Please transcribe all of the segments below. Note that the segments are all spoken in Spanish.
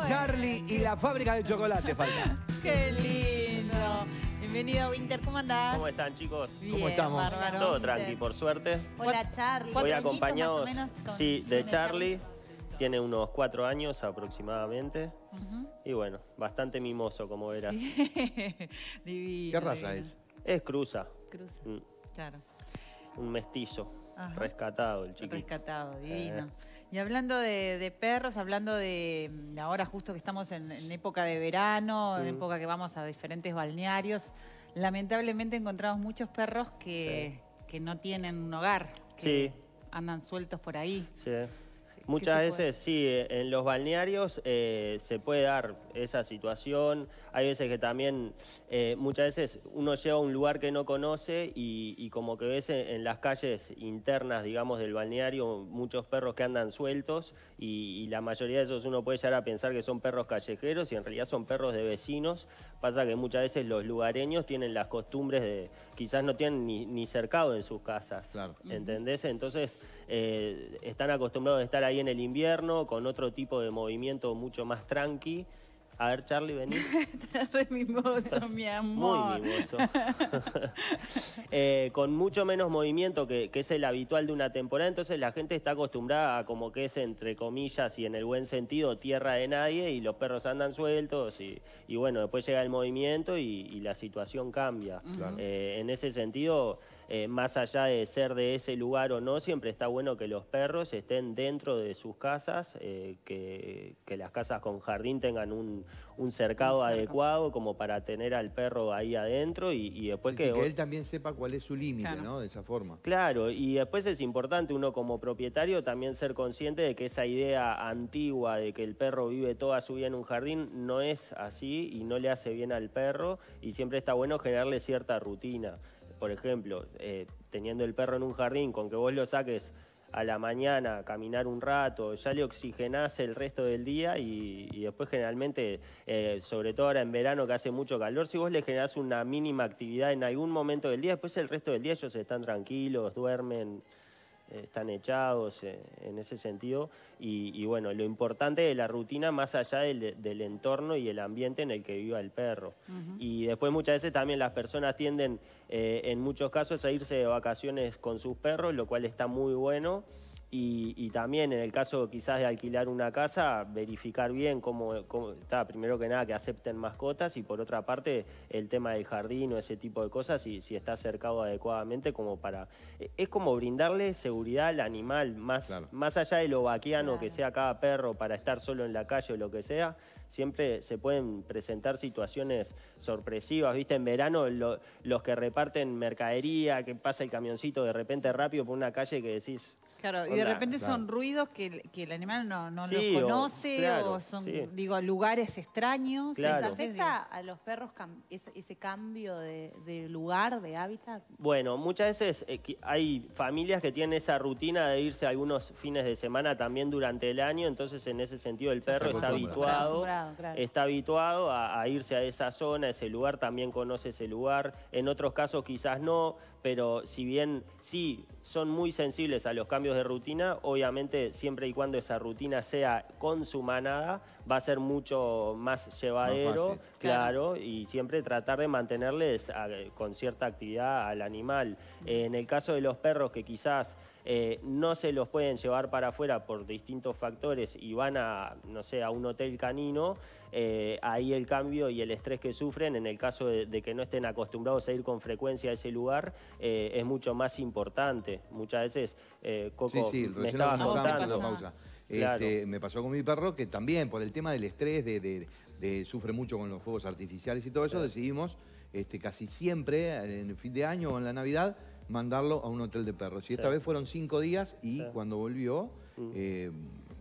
Charlie y la fábrica de chocolate falta. Qué lindo. Bienvenido, Winter. ¿Cómo andás? ¿Cómo están, chicos? ¿Cómo estamos? Todo tranqui, por suerte. Hola, Charlie. Voy acompañado sí, de Charlie. Tiene unos cuatro años aproximadamente. Y bueno, bastante mimoso, como verás. ¿Qué raza es? Es cruza. Cruza, mm. claro. Un mestizo. Rescatado el chico. Rescatado, divino. Eh. Y hablando de, perros, hablando de ahora justo que estamos en, época de verano, en época que vamos a diferentes balnearios, lamentablemente encontramos muchos perros que, no tienen un hogar, que andan sueltos por ahí. Sí. Muchas veces sí, eh, en los balnearios eh, se puede dar esa situación. Hay veces que también, eh, muchas veces uno llega a un lugar que no conoce y, como que ves en, las calles internas, digamos, del balneario, muchos perros que andan sueltos y, la mayoría de esos uno puede llegar a pensar que son perros callejeros y en realidad son perros de vecinos. Pasa que muchas veces los lugareños tienen las costumbres de, quizás no tienen ni, cercado en sus casas, ¿entendés? Entonces están acostumbrados a estar ahí en el invierno, con otro tipo de movimiento mucho más tranqui. A ver, Charlie, vení. Muy con mucho menos movimiento que, es el habitual de una temporada, entonces la gente está acostumbrada a como que es, entre comillas y en el buen sentido, tierra de nadie y los perros andan sueltos y, bueno, después llega el movimiento y, la situación cambia. Eh, en ese sentido eh, más allá de ser de ese lugar o no, siempre está bueno que los perros estén dentro de sus casas, eh, que, las casas con jardín tengan un, cercado adecuado como para tener al perro ahí adentro y, después que... él también sepa cuál es su límite, ¿no? De esa forma. Claro, y después es importante uno como propietario también ser consciente de que esa idea antigua de que el perro vive toda su vida en un jardín no es así y no le hace bien al perro y siempre está bueno generarle cierta rutina por ejemplo, eh, teniendo el perro en un jardín, con que vos lo saques a la mañana a caminar un rato, ya le oxigenás el resto del día y, después generalmente, eh, sobre todo ahora en verano que hace mucho calor, si vos le generás una mínima actividad en algún momento del día, después el resto del día ellos están tranquilos, duermen están echados eh, en ese sentido. Y, bueno, lo importante de la rutina más allá del, entorno y el ambiente en el que viva el perro. Y después muchas veces también las personas tienden eh, en muchos casos a irse de vacaciones con sus perros, lo cual está muy bueno. Y, también en el caso quizás de alquilar una casa, verificar bien cómo, está, primero que nada, que acepten mascotas y por otra parte el tema del jardín o ese tipo de cosas, si, si está cercado adecuadamente como para... Es como brindarle seguridad al animal, más, más allá de lo vaquiano que sea cada perro para estar solo en la calle o lo que sea, siempre se pueden presentar situaciones sorpresivas, ¿viste? En verano los que reparten mercadería, que pasa el camioncito de repente rápido por una calle que decís Claro, y de repente son ruidos que, el animal no, no los conoce o, son, digo, lugares extraños. ¿Les afecta a los perros ese, cambio de, lugar, de hábitat? Bueno, muchas veces eh, hay familias que tienen esa rutina de irse algunos fines de semana también durante el año, entonces en ese sentido el perro está habituado, está habituado a, a irse a esa zona, a ese lugar, también conoce ese lugar. En otros casos quizás no pero si bien sí son muy sensibles a los cambios de rutina, obviamente siempre y cuando esa rutina sea con su manada, va a ser mucho más llevadero, claro, y siempre tratar de mantenerles eh, con cierta actividad al animal. Eh, en el caso de los perros que quizás eh, no se los pueden llevar para afuera por distintos factores y van a, no sé, a un hotel canino, eh, ahí el cambio y el estrés que sufren, en el caso de, que no estén acostumbrados a ir con frecuencia a ese lugar, eh, es mucho más importante. Muchas veces, Coco, sí, me este, me pasó con mi perro que también por el tema del estrés, de, sufre mucho con los fuegos artificiales y todo eso, decidimos este, casi siempre en el fin de año o en la Navidad mandarlo a un hotel de perros. Y esta vez fueron cinco días y cuando volvió, mm. eh,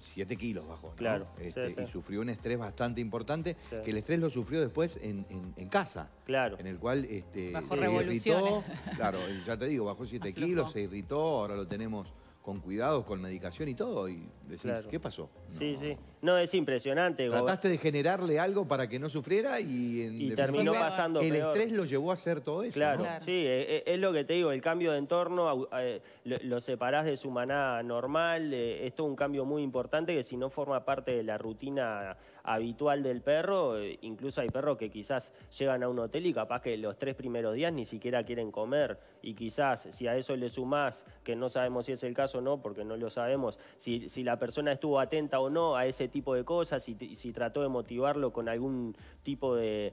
siete kilos bajó. Claro. Este, y sufrió un estrés bastante importante, que el estrés lo sufrió después en, casa. Claro. En el cual este, se irritó. Claro, ya te digo, bajó siete kilos, se irritó, ahora lo tenemos con cuidados, con medicación y todo. Y decís, ¿qué pasó? Sí, sí. No, es impresionante. Trataste de generarle algo para que no sufriera y... En terminó El estrés lo llevó a hacer todo eso, Claro, sí. E, e, es, lo que te digo, el cambio de entorno, eh, lo separás de su manada normal. Esto eh, es un cambio muy importante que si no forma parte de la rutina habitual del perro, eh, incluso hay perros que quizás llegan a un hotel y capaz que los tres primeros días ni siquiera quieren comer. Y quizás si a eso le sumás, que no sabemos si es el caso, o no, porque no lo sabemos, si, la persona estuvo atenta o no a ese tipo de cosas, si, trató de motivarlo con algún tipo de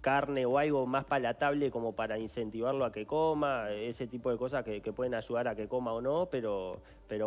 carne o algo más palatable como para incentivarlo a que coma, ese tipo de cosas que, pueden ayudar a que coma o no, pero,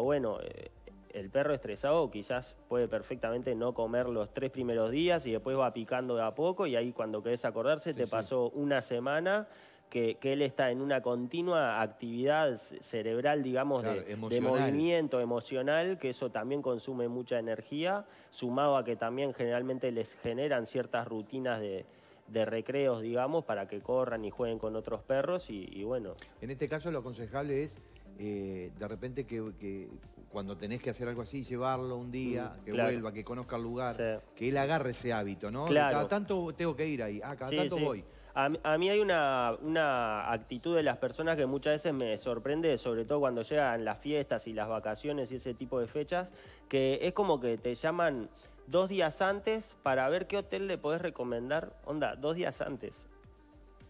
bueno, eh, el perro estresado quizás puede perfectamente no comer los tres primeros días y después va picando de a poco y ahí cuando querés acordarse te pasó una semana que, él está en una continua actividad cerebral, digamos, de, movimiento emocional, que eso también consume mucha energía, sumado a que también generalmente les generan ciertas rutinas de, recreos, digamos, para que corran y jueguen con otros perros y, bueno. En este caso lo aconsejable es eh, de repente que, cuando tenés que hacer algo así, llevarlo un día, mm, que vuelva, que conozca el lugar, que él agarre ese hábito, ¿no? Claro. Cada tanto tengo que ir ahí, ah, cada tanto voy. A, mí hay una, actitud de las personas que muchas veces me sorprende, sobre todo cuando llegan las fiestas y las vacaciones y ese tipo de fechas, que es como que te llaman dos días antes para ver qué hotel le podés recomendar. Onda, dos días antes.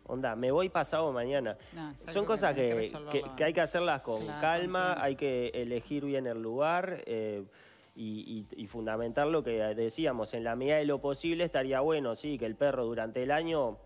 Onda, me voy pasado mañana. Son cosas que, hay que hacerlas con calma, hay que elegir bien el lugar. Eh, y, y, fundamentar lo que decíamos, en la medida de lo posible estaría bueno, sí, que el perro durante el año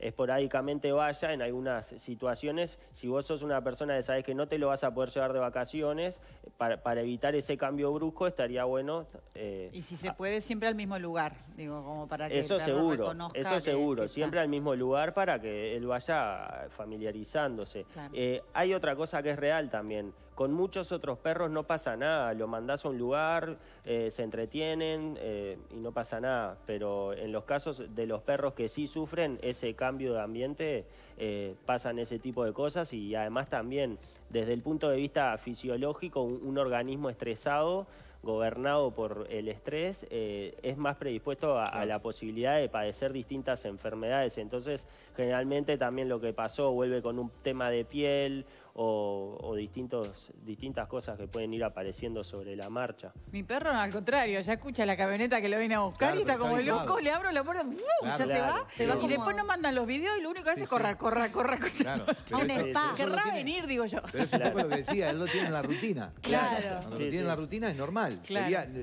esporádicamente vaya en algunas situaciones. Si vos sos una persona que sabes que no te lo vas a poder llevar de vacaciones, para, evitar ese cambio brusco estaría bueno. Eh, y si se puede, siempre al mismo lugar, digo, como para que eso seguro, Eso seguro, siempre al mismo lugar para que él vaya familiarizándose. Eh, hay otra cosa que es real también con muchos otros perros no pasa nada, lo mandás a un lugar, eh, se entretienen eh, y no pasa nada, pero en los casos de los perros que sí sufren ese cambio de ambiente, eh, pasan ese tipo de cosas y además también desde el punto de vista fisiológico, un, organismo estresado, gobernado por el estrés, es más predispuesto a, la posibilidad de padecer distintas enfermedades. Entonces, generalmente también lo que pasó vuelve con un tema de piel o, distintos, distintas cosas que pueden ir apareciendo sobre la marcha. Mi perro, al contrario, ya escucha la camioneta que lo viene a buscar y está como loco, le abro la puerta, claro, ya se va, Y después no mandan los videos y lo único que hace es correr, correr, correr, a ¿Dónde está? Querrá venir, digo yo. Pero es lo que decía, él lo tiene la rutina. Claro. Cuando lo tiene la rutina es normal.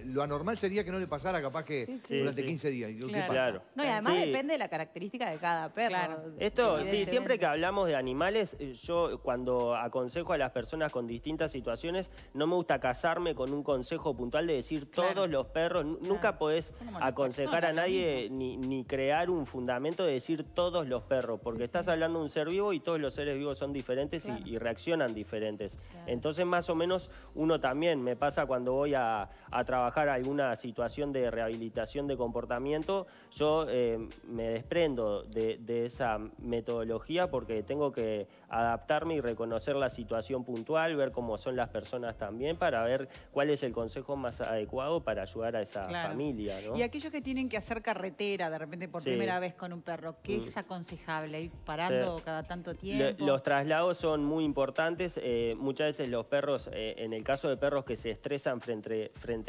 lo anormal sería que no le pasara capaz que durante 15 días. ¿Qué pasa? No, y además depende de la característica de cada perro. Esto, sí, siempre que hablamos de animales, eh, yo cuando aconsejo a las personas con distintas situaciones. No me gusta casarme con un consejo puntual de decir todos los perros. Nunca podés aconsejar a nadie ni, crear un fundamento de decir todos los perros, porque estás hablando de un ser vivo y todos los seres vivos son diferentes y, reaccionan diferentes. Entonces, más o menos, uno también me pasa cuando voy a, a trabajar alguna situación de rehabilitación de comportamiento, yo eh, me desprendo de, de esa metodología porque tengo que adaptarme y reconocer la situación puntual, ver cómo son las personas también, para ver cuál es el consejo más adecuado para ayudar a esa familia. Y aquellos que tienen que hacer carretera de repente por primera vez con un perro, ¿qué mm. es aconsejable? ¿Ir parando cada tanto tiempo? los traslados son muy importantes. Eh, muchas veces los perros, eh, en el caso de perros que se estresan frente,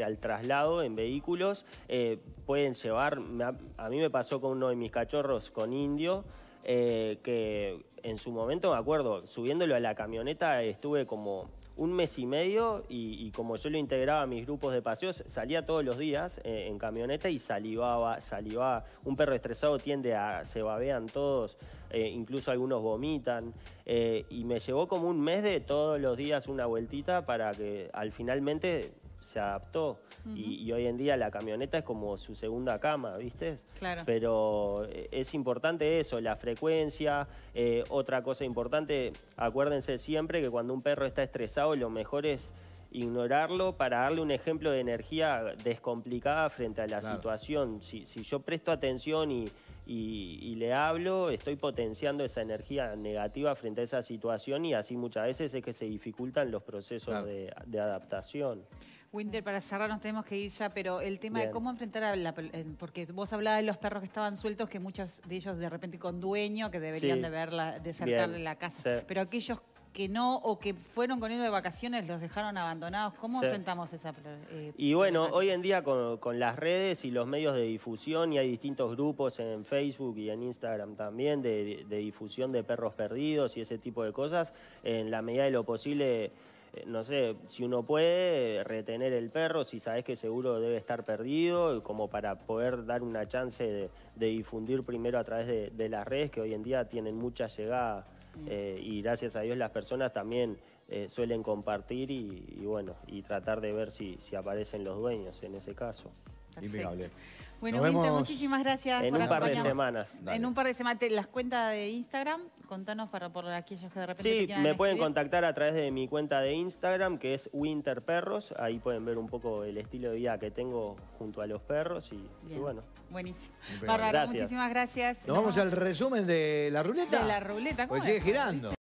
al traslado en vehículos, eh, pueden llevar, a mí me pasó con uno de mis cachorros, con Indio, eh, que en su momento, me acuerdo, subiéndolo a la camioneta estuve como un mes y medio y, como yo lo integraba a mis grupos de paseos, salía todos los días eh, en camioneta y salivaba, salivaba. Un perro estresado tiende a, se babean todos, eh, incluso algunos vomitan. y me llevó como un mes de todos los días una vueltita para que al finalmente se adaptó. y, hoy en día la camioneta es como su segunda cama, ¿viste? Claro. Pero eh, es importante eso, la frecuencia. Eh, otra cosa importante, acuérdense siempre que cuando un perro está estresado, lo mejor es ignorarlo para darle un ejemplo de energía descomplicada frente a la situación. Si, yo presto atención y, le hablo, estoy potenciando esa energía negativa frente a esa situación y así muchas veces es que se dificultan los procesos de, de adaptación. Winter, para cerrar nos tenemos que ir ya, pero el tema de cómo enfrentar a la... Eh, porque vos hablabas de los perros que estaban sueltos, que muchos de ellos de repente con dueño, que deberían de verla, de sacarle la casa. Pero aquellos que no o que fueron con ellos de vacaciones los dejaron abandonados. ¿Cómo enfrentamos esa eh, Y bueno, hoy en día con, las redes y los medios de difusión, y hay distintos grupos en Facebook y en Instagram también de difusión de perros perdidos y ese tipo de cosas, en la medida de lo posible eh, no sé, si uno puede retener el perro, si sabes que seguro debe estar perdido, como para poder dar una chance de, difundir primero a través de, las redes, que hoy en día tienen mucha llegada mm. eh, y gracias a Dios las personas también eh, suelen compartir y, bueno, y tratar de ver si, aparecen los dueños en ese caso. Bueno, muchísimas gracias en un par de semanas. En un par de semanas, las cuentas de Instagram, contanos para por aquellos que de repente Sí, me pueden contactar a través de mi cuenta de Instagram, que es Winter Perros. Ahí pueden ver un poco el estilo de vida que tengo junto a los perros y, bueno. Buenísimo. Bárbara, muchísimas gracias. Nos, vamos, al resumen de la ruleta. De la ruleta, ¿cómo? Pues sigue girando.